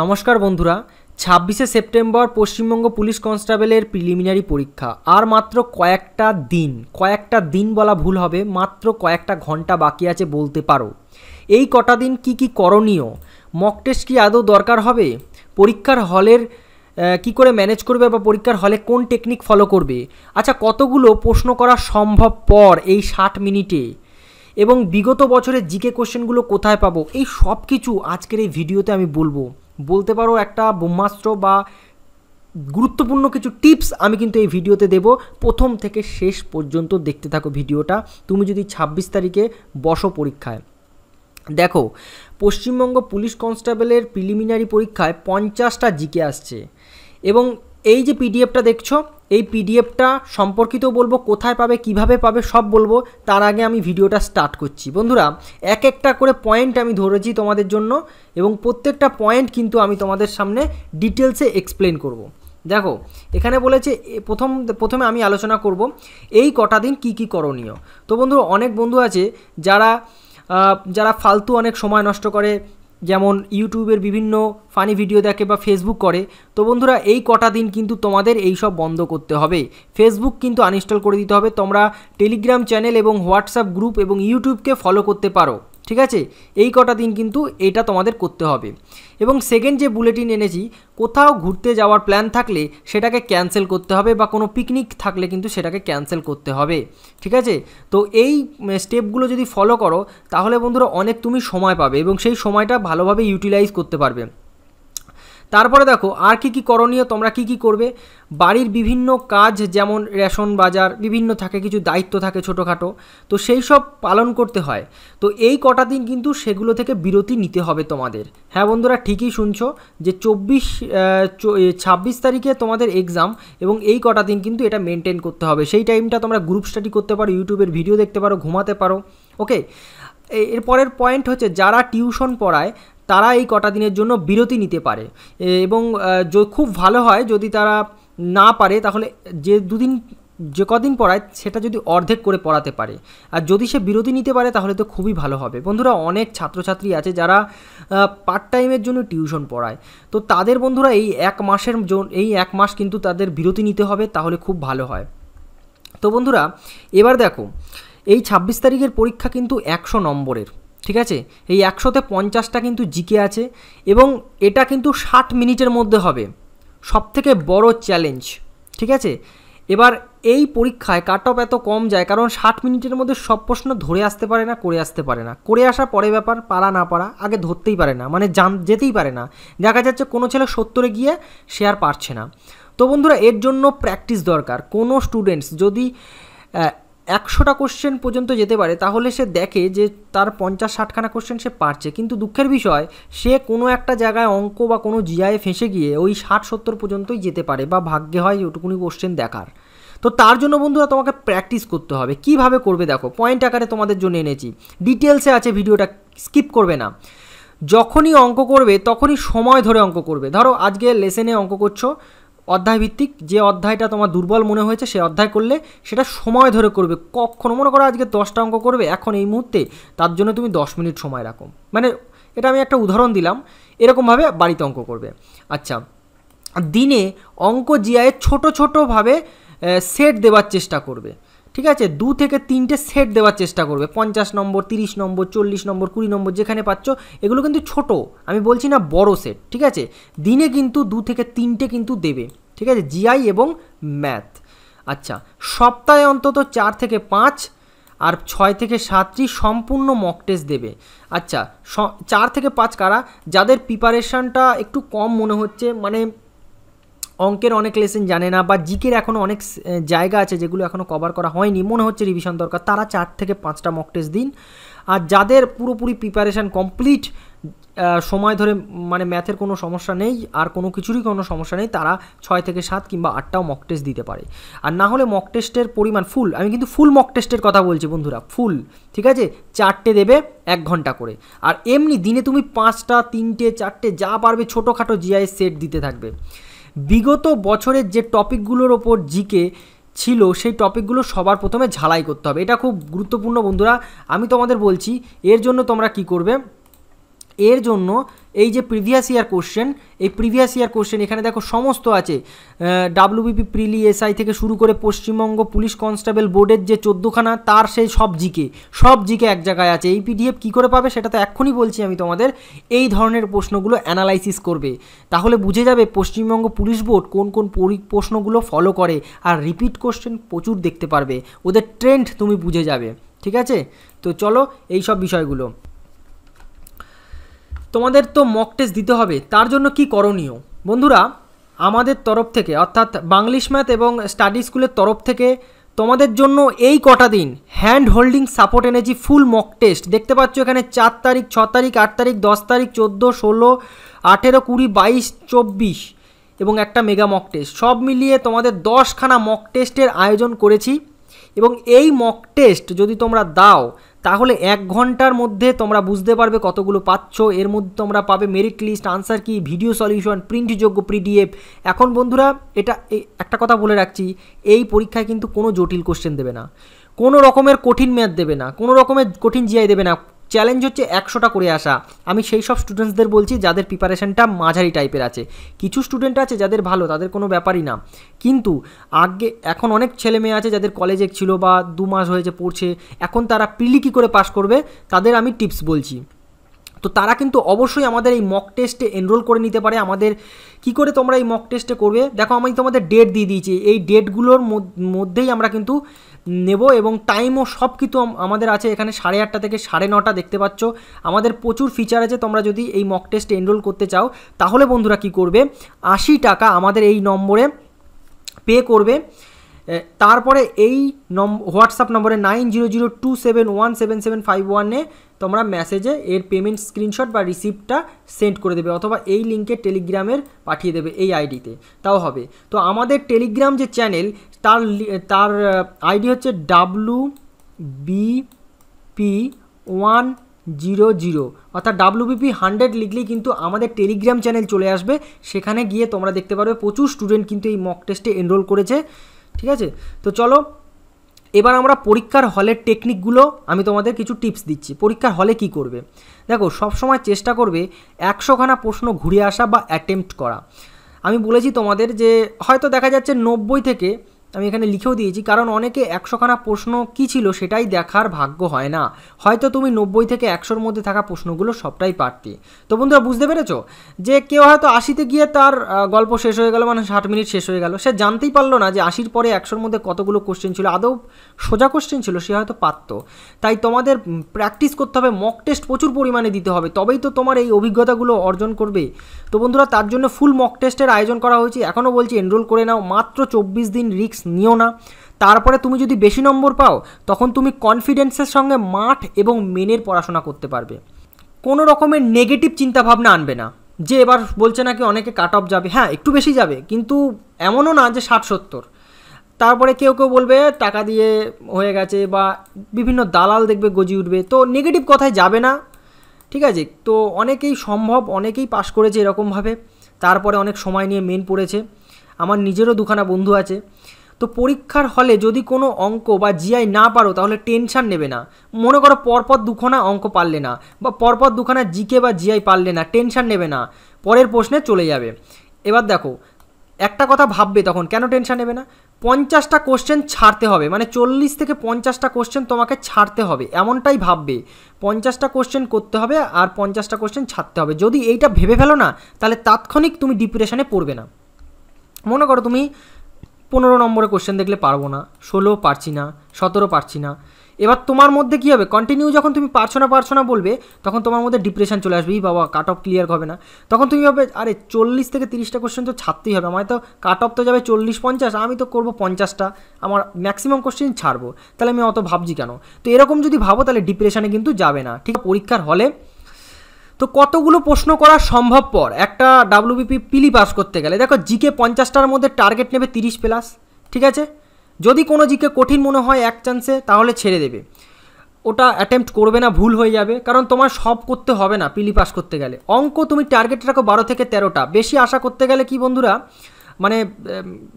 নমস্কার বন্ধুরা ছাব্বিশে সেপ্টেম্বর পশ্চিমবঙ্গ পুলিশ কনস্টেবলের প্রিলিমিনারি পরীক্ষা আর মাত্র কয়েকটা দিন কয়েকটা দিন বলা ভুল হবে মাত্র কয়েকটা ঘন্টা বাকি আছে বলতে পারো এই কটা দিন কি কি করণীয় মক টেস্ট কি আদৌ দরকার হবে পরীক্ষার হলের কি করে ম্যানেজ করবে বা পরীক্ষার হলে কোন টেকনিক ফলো করবে আচ্ছা কতগুলো প্রশ্ন করা সম্ভব পর এই ষাট মিনিটে এবং বিগত বছরের জিকে কোশ্চেনগুলো কোথায় পাবো এই সব কিছু আজকের এই ভিডিওতে আমি বলবো বলতে পারো একটা ব্রহ্মাস্ত্র বা গুরুত্বপূর্ণ কিছু টিপস আমি কিন্তু এই ভিডিওতে দেব প্রথম থেকে শেষ পর্যন্ত দেখতে থাকো ভিডিওটা তুমি যদি ২৬ তারিখে বসো পরীক্ষায় দেখো পশ্চিমবঙ্গ পুলিশ কনস্টেবলের প্রিলিমিনারি পরীক্ষায় পঞ্চাশটা জিকে আসছে এবং এই যে পিডিএফটা দেখছো এই পিডিএফটা সম্পর্কিত বলবো কোথায় পাবে কিভাবে পাবে সব বলবো তার আগে আমি ভিডিওটা স্টার্ট করছি বন্ধুরা এক একটা করে পয়েন্ট আমি ধরেছি তোমাদের জন্য এবং প্রত্যেকটা পয়েন্ট কিন্তু আমি তোমাদের সামনে ডিটেলসে এক্সপ্লেন করব। দেখো এখানে বলেছে প্রথম প্রথমে আমি আলোচনা করব এই কটা দিন কী কী করণীয় তো বন্ধুরা অনেক বন্ধু আছে যারা যারা ফালতু অনেক সময় নষ্ট করে যেমন ইউটিউবের বিভিন্ন ফানি ভিডিও দেখে বা ফেসবুক করে তো বন্ধুরা এই কটা দিন কিন্তু তোমাদের এই সব বন্ধ করতে হবে ফেসবুক কিন্তু আনইনস্টল করে দিতে হবে তোমরা টেলিগ্রাম চ্যানেল এবং হোয়াটসঅ্যাপ গ্রুপ এবং ইউটিউবকে ফলো করতে পারো ঠিক আছে এই কটা দিন কিন্তু এটা তোমাদের করতে হবে এবং সেকেন্ড যে বুলেটিন এনেছি কোথাও ঘুরতে যাওয়ার প্ল্যান থাকলে সেটাকে ক্যান্সেল করতে হবে বা কোনো পিকনিক থাকলে কিন্তু সেটাকে ক্যান্সেল করতে হবে ঠিক আছে তো এই স্টেপগুলো যদি ফলো করো তাহলে বন্ধুরা অনেক তুমি সময় পাবে এবং সেই সময়টা ভালোভাবে ইউটিলাইজ করতে পারবে তারপরে দেখো আর কি কি করণীয় তোমরা কি কি করবে বাড়ির বিভিন্ন কাজ যেমন রেশন বাজার বিভিন্ন থাকে কিছু দায়িত্ব থাকে ছোটোখাটো তো সেই সব পালন করতে হয় তো এই কটা দিন কিন্তু সেগুলো থেকে বিরতি নিতে হবে তোমাদের হ্যাঁ বন্ধুরা ঠিকই শুনছো যে চব্বিশ ছাব্বিশ তারিখে তোমাদের এক্সাম এবং এই কটা দিন কিন্তু এটা মেনটেন করতে হবে সেই টাইমটা তোমরা গ্রুপ স্টাডি করতে পারো ইউটিউবের ভিডিও দেখতে পারো ঘুমাতে পারো ওকে এরপরের পয়েন্ট হচ্ছে যারা টিউশন পড়ায় তারা এই কটা দিনের জন্য বিরতি নিতে পারে এবং খুব ভালো হয় যদি তারা না পারে তাহলে যে দুদিন যে কদিন পড়ায় সেটা যদি অর্ধেক করে পড়াতে পারে আর যদি সে বিরতি নিতে পারে তাহলে তো খুবই ভালো হবে বন্ধুরা অনেক ছাত্রছাত্রী আছে যারা পার্ট টাইমের জন্য টিউশন পড়ায় তো তাদের বন্ধুরা এই এক মাসের এই এক মাস কিন্তু তাদের বিরতি নিতে হবে তাহলে খুব ভালো হয় তো বন্ধুরা এবার দেখো এই ছাব্বিশ তারিখের পরীক্ষা কিন্তু একশো নম্বরের ঠিক আছে এই একশোতে পঞ্চাশটা কিন্তু জিকে আছে এবং এটা কিন্তু ষাট মিনিটের মধ্যে হবে সবথেকে বড় চ্যালেঞ্জ ঠিক আছে এবার এই পরীক্ষায় কাট অফ এত কম যায় কারণ ষাট মিনিটের মধ্যে সব প্রশ্ন ধরে আসতে পারে না করে আসতে পারে না করে আসার পরে ব্যাপার পারা না পারা আগে ধরতেই পারে না মানে জান যেতেই পারে না দেখা যাচ্ছে কোনো ছেলে সত্তরে গিয়ে সে আর পারছে না তো বন্ধুরা এর জন্য প্র্যাকটিস দরকার কোনো স্টুডেন্টস যদি একশোটা কোশ্চেন পর্যন্ত যেতে পারে তাহলে সে দেখে যে তার পঞ্চাশ ষাটখানা কোশ্চেন সে পারছে কিন্তু দুঃখের বিষয় সে কোনো একটা জায়গায় অঙ্ক বা কোনো জিআইয়ে ফেঁসে গিয়ে ওই ষাট সত্তর পর্যন্তই যেতে পারে বা ভাগ্যে হয় ওটুকুনি কোশ্চেন দেখার তো তার জন্য বন্ধুরা তোমাকে প্র্যাকটিস করতে হবে কিভাবে করবে দেখো পয়েন্ট আকারে তোমাদের জন্য এনেছি ডিটেলসে আছে ভিডিওটা স্কিপ করবে না যখনই অঙ্ক করবে তখনই সময় ধরে অঙ্ক করবে ধরো আজকে লেসেনে অঙ্ক করছো অধ্যায়ভিত্তিক যে অধ্যায়টা তোমার দুর্বল মনে হয়েছে সে অধ্যায় করলে সেটা সময় ধরে করবে কখনো মনে করো আজকে দশটা অঙ্ক করবে এখন এই মুহূর্তে তার জন্য তুমি দশ মিনিট সময় রাখো মানে এটা আমি একটা উদাহরণ দিলাম এরকমভাবে বাড়িতে অঙ্ক করবে আচ্ছা দিনে অঙ্ক জিআইয়ের ছোট ছোটোভাবে সেট দেওয়ার চেষ্টা করবে ঠিক আছে দু থেকে তিনটে সেট দেওয়ার চেষ্টা করবে পঞ্চাশ নম্বর তিরিশ নম্বর চল্লিশ নম্বর কুড়ি নম্বর যেখানে পাচ্ছ এগুলো কিন্তু ছোট আমি বলছি না বড় সেট ঠিক আছে দিনে কিন্তু দু থেকে তিনটে কিন্তু দেবে ঠিক আছে জিআই এবং ম্যাথ আচ্ছা সপ্তাহে অন্তত চার থেকে পাঁচ আর ছয় থেকে সাতটি সম্পূর্ণ মক টেস্ট দেবে আচ্ছা চার থেকে পাঁচ কারা যাদের প্রিপারেশানটা একটু কম মনে হচ্ছে মানে অঙ্কের অনেক লেসেন জানে না বা জিকের এখনও অনেক জায়গা আছে যেগুলো এখনও কভার করা হয়নি মনে হচ্ছে রিভিশন দরকার তারা চার থেকে পাঁচটা মক টেস্ট দিন আর যাদের পুরোপুরি প্রিপারেশান কমপ্লিট সময় ধরে মানে ম্যাথের কোনো সমস্যা নেই আর কোনো কিছুরই কোনো সমস্যা নেই তারা ছয় থেকে সাত কিংবা আটটাও মক টেস্ট দিতে পারে আর না হলে মক টেস্টের পরিমাণ ফুল আমি কিন্তু ফুল মক টেস্টের কথা বলছি বন্ধুরা ফুল ঠিক আছে চারটে দেবে এক ঘন্টা করে আর এমনি দিনে তুমি পাঁচটা তিনটে চারটে যা পারবে ছোটোখাটো জিআই সেট দিতে থাকবে বিগত বছরের যে টপিকগুলোর ওপর জিকে ছিল সেই টপিকগুলো সবার প্রথমে ঝালাই করতে হবে এটা খুব গুরুত্বপূর্ণ বন্ধুরা আমি তোমাদের বলছি এর জন্য তোমরা কি করবে এর জন্য এই যে প্রিভিয়াস ইয়ার কোশ্চেন এই প্রিভিয়াস ইয়ার কোশ্চেন এখানে দেখো সমস্ত আছে ডাব্লিউবিপি প্রিলি এসআই থেকে শুরু করে পশ্চিমবঙ্গ পুলিশ কনস্টেবল বোর্ডের যে চোদ্দোখানা তার সেই সব জিকে সব জিকে এক জায়গায় আছে এই পিডিএফ কী করে পাবে সেটা তো এক্ষুনি বলছি আমি তোমাদের এই ধরনের প্রশ্নগুলো অ্যানালাইসিস করবে তাহলে বুঝে যাবে পশ্চিমবঙ্গ পুলিশ বোর্ড কোন কোন প্রশ্নগুলো ফলো করে আর রিপিট কোশ্চেন প্রচুর দেখতে পারবে ওদের ট্রেন্ড তুমি বুঝে যাবে ঠিক আছে তো চলো এই সব বিষয়গুলো তোমাদের তো মক টেস্ট দিতে হবে তার জন্য কি করণীয় বন্ধুরা আমাদের তরফ থেকে অর্থাৎ বাংলিশ ম্যাথ এবং স্টাডি স্কুলের তরফ থেকে তোমাদের জন্য এই কটা দিন হ্যান্ড হোল্ডিং সাপোর্ট এনেছি ফুল মক টেস্ট দেখতে পাচ্ছ এখানে চার তারিখ ছ তারিখ আট তারিখ দশ তারিখ চোদ্দো ষোলো আঠেরো কুড়ি বাইশ চব্বিশ এবং একটা মেগা মক টেস্ট সব মিলিয়ে তোমাদের দশখানা মক টেস্টের আয়োজন করেছি এবং এই মক টেস্ট যদি তোমরা দাও তাহলে এক ঘন্টার মধ্যে তোমরা বুঝতে পারবে কতগুলো পাচ্ছ এর মধ্যে তোমরা পাবে merit list answer key video solution প্রিন্টযোগ্য পিডিএফ এখন বন্ধুরা এটা একটা কথা বলে রাখছি এই পরীক্ষায় কিন্তু কোনো জটিল কোশ্চেন দেবে না কোনো রকমের কঠিন ম্যাথ দেবে না কোনো রকমের কঠিন জিআই দেবে না চ্যালেঞ্জ হচ্ছে একশোটা করে আসা আমি সেই সব স্টুডেন্টসদের বলছি যাদের প্রিপারেশনটা মাঝারি টাইপের আছে কিছু স্টুডেন্ট আছে যাদের ভালো তাদের কোনো ব্যাপারই না কিন্তু আগে এখন অনেক ছেলে মেয়ে আছে যাদের কলেজে ছিল বা দু মাস হয়েছে পড়ছে এখন তারা পিলি কী করে পাশ করবে তাদের আমি টিপস বলছি তো তারা কিন্তু অবশ্যই আমাদের এই মক টেস্টে এনরোল করে নিতে পারে আমাদের কি করে তোমরা এই মক টেস্টে করবে দেখো আমি তোমাদের ডেট দিয়ে দিয়েছি এই ডেটগুলোর মধ্যেই আমরা কিন্তু নেব এবং টাইমও সব কিছু আমাদের আছে এখানে সাড়ে আটটা থেকে সাড়ে নটা দেখতে পাচ্ছ আমাদের প্রচুর ফিচার আছে তোমরা যদি এই মক টেস্টে এনরোল করতে চাও তাহলে বন্ধুরা কি করবে আশি টাকা আমাদের এই নম্বরে পে করবে তারপরে এই হোয়াটসঅ্যাপ নম্বরে nine zero zero two seven one seven seven five ওয়ানে তোমরা মেসেজে এর পেমেন্ট স্ক্রিনশট বা রিসিপ্টটা সেন্ড করে দেবে অথবা এই লিঙ্কে টেলিগ্রামের পাঠিয়ে দেবে এই আইডিতে তাও হবে তো আমাদের টেলিগ্রাম যে চ্যানেল তার তার আইডি হচ্ছে W BP one zero zero অর্থাৎ ডাব্লুবিপি হান্ড্রেড লিখলেই কিন্তু আমাদের টেলিগ্রাম চ্যানেল চলে আসবে সেখানে গিয়ে তোমরা দেখতে পারবে প্রচুর স্টুডেন্ট কিন্তু এই মক টেস্টে এনরোল করেছে ঠিক আছে তো চলো এবার আমরা পরীক্ষার হলের টেকনিকগুলো আমি তোমাদের কিছু টিপস দিচ্ছি পরীক্ষার হলে কি করবে দেখো সবসময় চেষ্টা করবে একশোখানা প্রশ্ন ঘুরে আসা বা অ্যাটেম্প্ট করা আমি বলেছি তোমাদের যে হয়তো দেখা যাচ্ছে নব্বই থেকে আমি এখানে লিখেও দিয়েছি কারণ অনেকে একশোখানা প্রশ্ন কি ছিল সেটাই দেখার ভাগ্য হয় না হয়তো তুমি নব্বই থেকে একশোর মধ্যে থাকা প্রশ্নগুলো সবটাই পারতে তো বন্ধুরা বুঝতে পেরেছো যে কেউ হয়তো আশিতে গিয়ে তার গল্প শেষ হয়ে গেল মানে ষাট মিনিট শেষ হয়ে গেল সে জানতেই পারলো না যে আশির পরে একশোর মধ্যে কতগুলো কোশ্চেন ছিল আদৌ সোজা কোশ্চেন ছিল সে হয়তো পারতো তাই তোমাদের প্র্যাকটিস করতে হবে মক টেস্ট প্রচুর পরিমাণে দিতে হবে তবেই তো তোমার এই অভিজ্ঞতাগুলো অর্জন করবে তো বন্ধুরা তার জন্য ফুল মক টেস্টের আয়োজন করা হয়েছে এখনও বলছি এনরোল করে নাও মাত্র চব্বিশ দিন রিক্স রিস্ক নিও না তারপরে তুমি যদি বেশি নম্বর পাও তখন তুমি কনফিডেন্সের সঙ্গে মাঠ এবং মেনের পড়াশোনা করতে পারবে কোনো রকমের নেগেটিভ চিন্তাভাবনা আনবে না যে এবার বলছে নাকি অনেকে কাট অফ যাবে হ্যাঁ একটু বেশি যাবে কিন্তু এমনও না যে ষাট সত্তর তারপরে কেউ কেউ বলবে টাকা দিয়ে হয়ে গেছে বা বিভিন্ন দালাল দেখবে গজি উঠবে তো নেগেটিভ কথায় যাবে না ঠিক আছে তো অনেকেই সম্ভব অনেকেই পাশ করেছে এরকমভাবে তারপরে অনেক সময় নিয়ে মেন পড়েছে আমার নিজেরও দুখানা বন্ধু আছে তো পরীক্ষার হলে যদি কোনো অঙ্ক বা জিআই না পারো তাহলে টেনশান নেবে না মনে করো পরপর দুখানা অঙ্ক পারলে না বা পরপর দুখানা জিকে বা জিআই পারলে না টেনশান নেবে না পরের প্রশ্নে চলে যাবে এবার দেখো একটা কথা ভাববে তখন কেন টেনশান নেবে না পঞ্চাশটা কোশ্চেন ছাড়তে হবে মানে চল্লিশ থেকে পঞ্চাশটা কোশ্চেন তোমাকে ছাড়তে হবে এমনটাই ভাববে পঞ্চাশটা কোশ্চেন করতে হবে আর পঞ্চাশটা কোশ্চেন ছাড়তে হবে যদি এইটা ভেবে ফেলো না তাহলে তাৎক্ষণিক তুমি ডিপ্রেশনে পড়বে না মনে করো তুমি পনেরো নম্বরে কোশ্চেন দেখলে পারবো না ষোলো পারছি না সতেরো পারছি না এবার তোমার মধ্যে কী হবে কন্টিনিউ যখন তুমি পারছো না পারছো না বলবে তখন তোমার মধ্যে ডিপ্রেশন চলে আসবে এই বাবা কাট অফ ক্লিয়ার হবে না তখন তুমি হবে আরে চল্লিশ থেকে তিরিশটা কোশ্চেন তো ছাড়তেই হবে আমার মানে তো কাট অফ তো যাবে চল্লিশ পঞ্চাশ আমি তো করবো পঞ্চাশটা আমার ম্যাক্সিমাম কোশ্চেন ছাড়বো তাহলে আমি অত ভাবছি কেন তো এরকম যদি ভাবো তাহলে ডিপ্রেশনে কিন্তু যাবে না ঠিক পরীক্ষার হলে তো কতগুলো প্রশ্ন করা সম্ভবপর একটা ডাব্লিউবিপি পিলি পাস করতে গেলে দেখো জিকে পঞ্চাশটার মধ্যে টার্গেট নেবে তিরিশ প্লাস ঠিক আছে যদি কোনো জিকে কঠিন মনে হয় এক চান্সে তাহলে ছেড়ে দেবে ওটা অ্যাটেম্প্ট করবে না ভুল হয়ে যাবে কারণ তোমার সব করতে হবে না পিলি পাস করতে গেলে অঙ্ক তুমি টার্গেট রাখো বারো থেকে তেরোটা বেশি আশা করতে গেলে কি বন্ধুরা মানে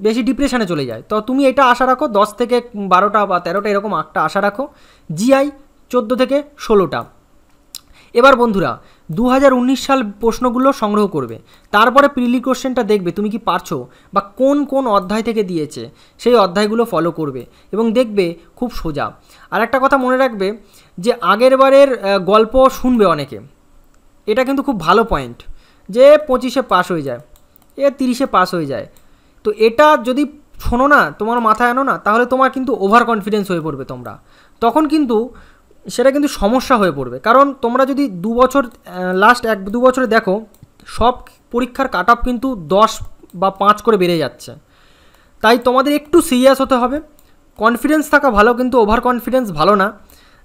বেশি ডিপ্রেশনে চলে যায় তো তুমি এটা আশা রাখো দশ থেকে বারোটা বা তেরোটা এরকম একটা আশা রাখো জিআই চোদ্দো থেকে ষোলোটা এবার বন্ধুরা দু সাল প্রশ্নগুলো সংগ্রহ করবে তারপরে প্রিলি কোশ্চেনটা দেখবে তুমি কি পারছো বা কোন কোন অধ্যায় থেকে দিয়েছে সেই অধ্যায়গুলো ফলো করবে এবং দেখবে খুব সোজা আর একটা কথা মনে রাখবে যে আগের বারের গল্প শুনবে অনেকে এটা কিন্তু খুব ভালো পয়েন্ট যে পঁচিশে পাস হয়ে যায় এ তিরিশে পাস হয়ে যায় তো এটা যদি শোনো না তোমার মাথায় আনো না তাহলে তোমার কিন্তু ওভার কনফিডেন্স হয়ে পড়বে তোমরা তখন কিন্তু সেটা কিন্তু সমস্যা হয়ে পড়বে কারণ তোমরা যদি দু বছর লাস্ট এক দু বছরে দেখো সব পরীক্ষার কাট অফ কিন্তু দশ বা পাঁচ করে বেড়ে যাচ্ছে তাই তোমাদের একটু সিরিয়াস হতে হবে কনফিডেন্স থাকা ভালো কিন্তু ওভার কনফিডেন্স ভালো না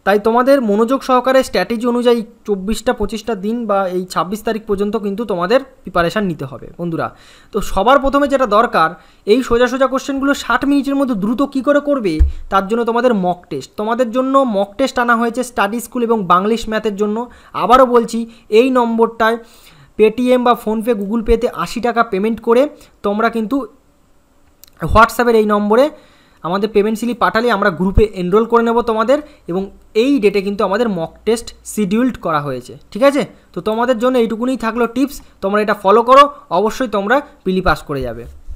তাই তোমাদের মনোযোগ সহকারে স্ট্র্যাটেজি অনুযায়ী চব্বিশটা পঁচিশটা দিন বা এই ছাব্বিশ তারিখ পর্যন্ত কিন্তু তোমাদের প্রিপারেশান নিতে হবে বন্ধুরা তো সবার প্রথমে যেটা দরকার এই সোজা সোজা কোশ্চেনগুলো ষাট মিনিটের মধ্যে দ্রুত কী করে করবে তার জন্য তোমাদের মক টেস্ট তোমাদের জন্য মক টেস্ট আনা হয়েছে স্টাডি স্কুল এবং বাংলিশ ম্যাথের জন্য আবারও বলছি এই নম্বরটায় পেটিএম বা ফোনপে গুগল পেতে আশি টাকা পেমেন্ট করে তোমরা কিন্তু হোয়াটসঅ্যাপের এই নম্বরে আমাদের পেমেন্ট স্লিপ পাঠালে আমরা গ্রুপে এনরোল করে নেব তোমাদের এবং এই ডেটে কিন্তু আমাদের মক টেস্ট শিডিউল্ড করা হয়েছে ঠিক আছে তো তোমাদের জন্য এইটুকুনি থাকলো টিপস তোমরা এটা ফলো করো অবশ্যই তোমরা পিলি পাস করে যাবে